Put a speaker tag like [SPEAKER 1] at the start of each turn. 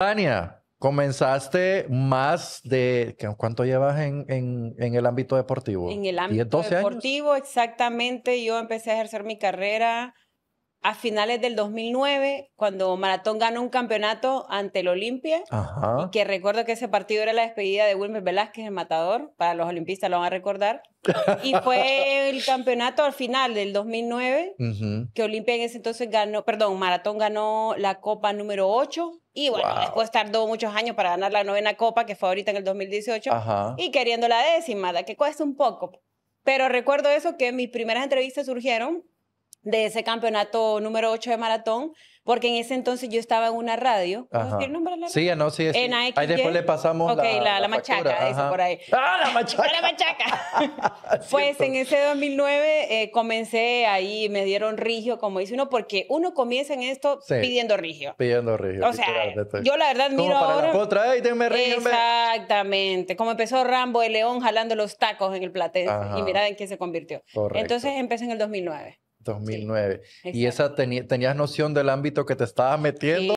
[SPEAKER 1] Tania, comenzaste más de. ¿Cuánto llevas en, en, el ámbito deportivo? En el ámbito deportivo,
[SPEAKER 2] exactamente. Yo empecé a ejercer mi carrera a finales del 2009, cuando Maratón ganó un campeonato ante el Olimpia, que recuerdo que ese partido era la despedida de Wilmer Velázquez, el matador, para los olimpistas lo van a recordar, y fue el campeonato al final del 2009, que Olimpia en ese entonces ganó, perdón, Maratón ganó la Copa número 8, y bueno, después tardó muchos años para ganar la novena Copa, que fue ahorita en el 2018, y queriendo la décima, que cuesta un poco. Pero recuerdo eso, que mis primeras entrevistas surgieron de ese campeonato número 8 de maratón, porque en ese entonces yo estaba en una radio. ¿Puedo nombre la
[SPEAKER 1] Sí, ah, no, sí, En Ahí después le pasamos la, la, machaca, por ahí. ¡Ah, la machaca! ¡La
[SPEAKER 2] machaca! pues en ese 2009 eh, comencé ahí, me dieron rigio, como dice uno, porque uno comienza en esto pidiendo rigio.
[SPEAKER 1] Pidiendo rigio. O sea, yo la verdad miro ahora... denme rigio!
[SPEAKER 2] Exactamente. Como empezó Rambo de León jalando los tacos en el platense. Y mirad en qué se convirtió. Entonces empecé en el 2009.
[SPEAKER 1] 2009. y esa tenías noción del ámbito que te estabas metiendo.